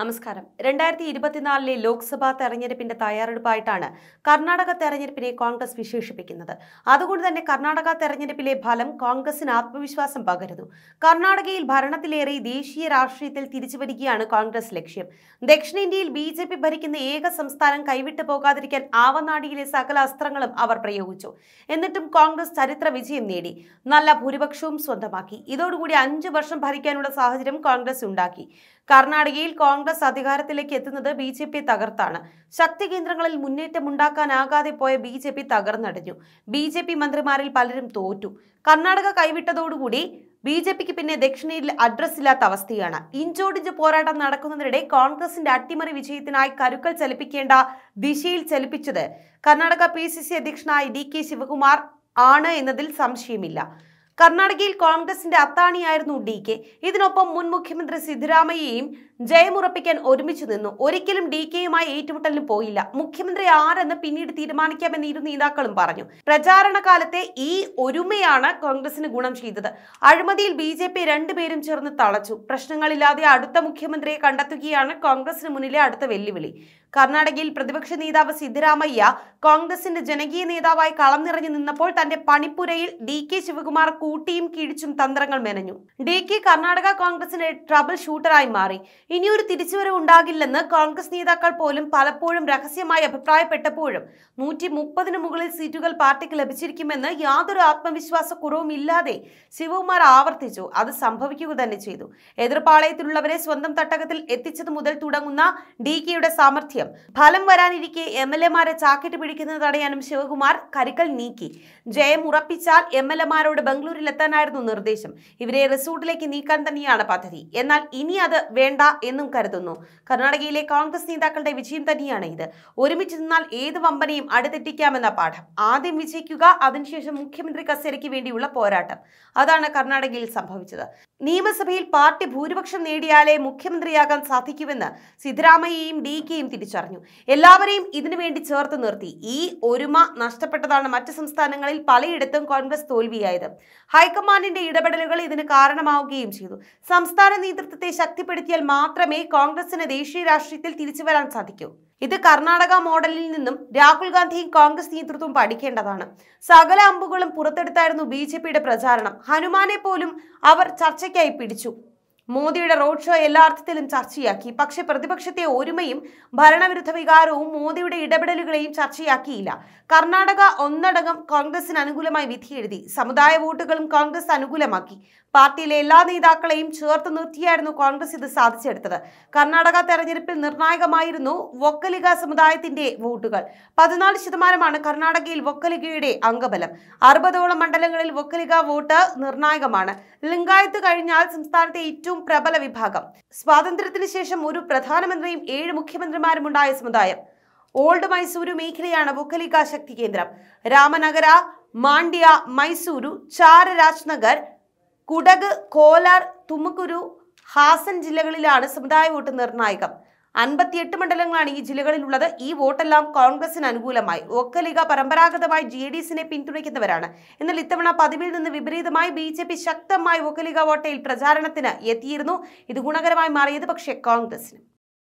നമസ്കാരം രണ്ടായിരത്തി ഇരുപത്തിനാലിലെ ലോക്സഭാ തെരഞ്ഞെടുപ്പിന്റെ തയ്യാറെടുപ്പായിട്ടാണ് കർണാടക തെരഞ്ഞെടുപ്പിനെ കോൺഗ്രസ് വിശേഷിപ്പിക്കുന്നത് അതുകൊണ്ട് തന്നെ കർണാടക തെരഞ്ഞെടുപ്പിലെ ഫലം കോൺഗ്രസിന് ആത്മവിശ്വാസം പകരുന്നു കർണാടകയിൽ ഭരണത്തിലേറി ദേശീയ രാഷ്ട്രീയത്തിൽ തിരിച്ചു വരികയാണ് കോൺഗ്രസ് ലക്ഷ്യം ദക്ഷിണേന്ത്യയിൽ ബി ജെ പി ഭരിക്കുന്ന ഏക സംസ്ഥാനം കൈവിട്ടു പോകാതിരിക്കാൻ ആവനാടിയിലെ സകല അസ്ത്രങ്ങളും അവർ പ്രയോഗിച്ചു എന്നിട്ടും കോൺഗ്രസ് ചരിത്ര വിജയം നേടി നല്ല ഭൂരിപക്ഷവും സ്വന്തമാക്കി ഇതോടുകൂടി അഞ്ചു വർഷം ഭരിക്കാനുള്ള സാഹചര്യം കോൺഗ്രസ് ഉണ്ടാക്കി കർണാടകയിൽ കോൺഗ്രസ് കോൺഗ്രസ് അധികാരത്തിലേക്ക് എത്തുന്നത് ബി ജെ പി തകർത്താണ് ശക്തി കേന്ദ്രങ്ങളിൽ മുന്നേറ്റമുണ്ടാക്കാനാകാതെ പോയ ബി ജെ പി തകർന്നടിഞ്ഞു ബി ജെ പി മന്ത്രിമാരിൽ പലരും തോറ്റു കർണാടക കൈവിട്ടതോടുകൂടി ബി ജെ പിക്ക് പിന്നെ ദക്ഷിണയിൽ അഡ്രസ് ഇല്ലാത്ത അവസ്ഥയാണ് ഇഞ്ചോടിഞ്ച് പോരാട്ടം നടക്കുന്നതിനിടെ കോൺഗ്രസിന്റെ അട്ടിമറി വിജയത്തിനായി കരുക്കൾ ചലിപ്പിക്കേണ്ട ദിശയിൽ ചലിപ്പിച്ചത് കർണാടക പി സി സി അധ്യക്ഷനായ ഡി കെ ശിവകുമാർ ആണ് എന്നതിൽ സംശയമില്ല കർണാടകയിൽ കോൺഗ്രസിന്റെ അത്താണിയായിരുന്നു ഡി കെ ഇതിനൊപ്പം മുൻ മുഖ്യമന്ത്രി സിദ്ധരാമയ്യയും ജയമുറപ്പിക്കാൻ ഒരുമിച്ച് നിന്നു ഒരിക്കലും ഡി കെയുമായി ഏറ്റുമുട്ടലിന് പോയില്ല മുഖ്യമന്ത്രി ആരെന്ന് പിന്നീട് തീരുമാനിക്കാമെന്ന് ഇരു നേതാക്കളും പറഞ്ഞു പ്രചാരണ കാലത്തെ ഈ ഒരുമയാണ് കോൺഗ്രസിന് ഗുണം ചെയ്തത് അഴിമതിയിൽ ബി ജെ പി രണ്ടുപേരും ചേർന്ന് തളച്ചു പ്രശ്നങ്ങളില്ലാതെ അടുത്ത മുഖ്യമന്ത്രിയെ കണ്ടെത്തുകയാണ് കോൺഗ്രസിന് മുന്നിലെ അടുത്ത വെല്ലുവിളി കർണാടകയിൽ പ്രതിപക്ഷ നേതാവ് സിദ്ധരാമയ്യ കോൺഗ്രസിന്റെ ജനകീയ നേതാവായി കളം നിറഞ്ഞു നിന്നപ്പോൾ തന്റെ പണിപ്പുരയിൽ ഡി കെ ശിവകുമാർ കൂട്ടിയും കിഴിച്ചും തന്ത്രങ്ങൾ മെനഞ്ഞു ഡി കെ കർണാടക കോൺഗ്രസിന്റെ ട്രബിൾ ഷൂട്ടറായി മാറി ഇനിയൊരു തിരിച്ചുവരവ് ഉണ്ടാകില്ലെന്ന് കോൺഗ്രസ് നേതാക്കൾ പോലും പലപ്പോഴും രഹസ്യമായി അഭിപ്രായപ്പെട്ടപ്പോഴും നൂറ്റി മുപ്പതിന് മുകളിൽ സീറ്റുകൾ പാർട്ടിക്ക് ലഭിച്ചിരിക്കുമെന്ന് യാതൊരു ആത്മവിശ്വാസക്കുറവും ഇല്ലാതെ ശിവകുമാർ ആവർത്തിച്ചു അത് സംഭവിക്കുക തന്നെ ചെയ്തു എതിർപാളയത്തിലുള്ളവരെ സ്വന്തം തട്ടകത്തിൽ എത്തിച്ചത് മുതൽ തുടങ്ങുന്ന ഡി കെയുടെ സാമർഥ്യം പ്രതിഷേധം ഫലം വരാനിരിക്കെ എം എൽ എമാരെ ചാക്കറ്റ് പിടിക്കുന്നത് തടയാനും ശിവകുമാർ കരിക്കൽ നീക്കി ജയം ഉറപ്പിച്ചാൽ എം എൽ എമാരോട് എത്താനായിരുന്നു നിർദ്ദേശം ഇവരെ റിസോർട്ടിലേക്ക് നീക്കാൻ തന്നെയാണ് പദ്ധതി എന്നാൽ ഇനി അത് വേണ്ട എന്നും കരുതുന്നു കർണാടകയിലെ കോൺഗ്രസ് നേതാക്കളുടെ വിജയം തന്നെയാണ് ഇത് ഒരുമിച്ച് നിന്നാൽ ഏത് വമ്പനയും അടുത്തെത്തിക്കാമെന്ന പാഠം ആദ്യം വിജയിക്കുക അതിനുശേഷം മുഖ്യമന്ത്രി കസേരയ്ക്ക് വേണ്ടിയുള്ള പോരാട്ടം അതാണ് കർണാടകയിൽ സംഭവിച്ചത് നിയമസഭയിൽ പാർട്ടി ഭൂരിപക്ഷം നേടിയാലേ മുഖ്യമന്ത്രിയാകാൻ സാധിക്കുമെന്ന് സിദ്ധരാമയ്യയും ഡി കെയും തിരിച്ചറിഞ്ഞു എല്ലാവരെയും ഇതിനുവേണ്ടി ചേർത്ത് നിർത്തി ഈ ഒരുമ നഷ്ടപ്പെട്ടതാണ് മറ്റ് സംസ്ഥാനങ്ങളിൽ പലയിടത്തും കോൺഗ്രസ് തോൽവിയായത് ഹൈക്കമാൻഡിന്റെ ഇടപെടലുകൾ ഇതിന് കാരണമാവുകയും ചെയ്തു സംസ്ഥാന നേതൃത്വത്തെ ശക്തിപ്പെടുത്തിയാൽ മാത്രമേ കോൺഗ്രസിന് ദേശീയ രാഷ്ട്രീയത്തിൽ തിരിച്ചു വരാൻ സാധിക്കൂ ഇത് കർണാടക മോഡലിൽ നിന്നും രാഹുൽ ഗാന്ധിയും കോൺഗ്രസ് നേതൃത്വം പഠിക്കേണ്ടതാണ് സകല അമ്പുകളും പുറത്തെടുത്തായിരുന്നു ബി പ്രചാരണം ഹനുമാനെ പോലും അവർ ചർച്ച ഒച്ചയ്ക്കായി പിടിച്ചു മോദിയുടെ റോഡ് ഷോ എല്ലാ അർത്ഥത്തിലും ചർച്ചയാക്കി പക്ഷെ പ്രതിപക്ഷത്തെ ഒരുമയും ഭരണവിരുദ്ധ വികാരവും മോദിയുടെ ഇടപെടലുകളെയും ചർച്ചയാക്കിയില്ല കർണാടക ഒന്നടങ്കം കോൺഗ്രസിന് അനുകൂലമായി വിധിയെഴുതി സമുദായ വോട്ടുകളും കോൺഗ്രസ് അനുകൂലമാക്കി പാർട്ടിയിലെ എല്ലാ നേതാക്കളെയും ചേർത്ത് നിർത്തിയായിരുന്നു കോൺഗ്രസ് ഇത് സാധിച്ചെടുത്തത് കർണാടക തെരഞ്ഞെടുപ്പിൽ നിർണായകമായിരുന്നു വൊക്കലിക സമുദായത്തിന്റെ വോട്ടുകൾ പതിനാല് ശതമാനമാണ് കർണാടകയിൽ വൊക്കലികയുടെ അംഗബലം അറുപതോളം മണ്ഡലങ്ങളിൽ വൊക്കലിക വോട്ട് നിർണായകമാണ് ലിംഗായത്ത് കഴിഞ്ഞാൽ സംസ്ഥാനത്തെ ഏറ്റവും ഏറ്റവും പ്രബല വിഭാഗം സ്വാതന്ത്ര്യത്തിന് ശേഷം ഒരു പ്രധാനമന്ത്രിയും ഏഴ് മുഖ്യമന്ത്രിമാരും ഉണ്ടായ സമുദായം ഓൾഡ് മൈസൂരു മേഖലയാണ് ബുക്കലിക ശക്തി കേന്ദ്രം രാമനഗര മാണ്ഡ്യ മൈസൂരു ചാര രാജ്നഗർ കുടക് കോലാർ തുമുക്കുരു ഹാസൻ ജില്ലകളിലാണ് സമുദായ വോട്ട് നിർണായകം അൻപത്തിയെട്ട് മണ്ഡലങ്ങളാണ് ഈ ജില്ലകളിലുള്ളത് ഈ വോട്ടെല്ലാം കോൺഗ്രസിന് അനുകൂലമായി ഒക്കലിക പരമ്പരാഗതമായി ജെ ഡി എസിനെ പിന്തുണയ്ക്കുന്നവരാണ് എന്നാൽ ഇത്തവണ പതിവിൽ നിന്ന് വിപരീതമായി ബി ജെ പി ശക്തമായി ഒക്കലിക വോട്ടയിൽ പ്രചാരണത്തിന് എത്തിയിരുന്നു ഇത് ഗുണകരമായി മാറിയത് പക്ഷേ കോൺഗ്രസിനും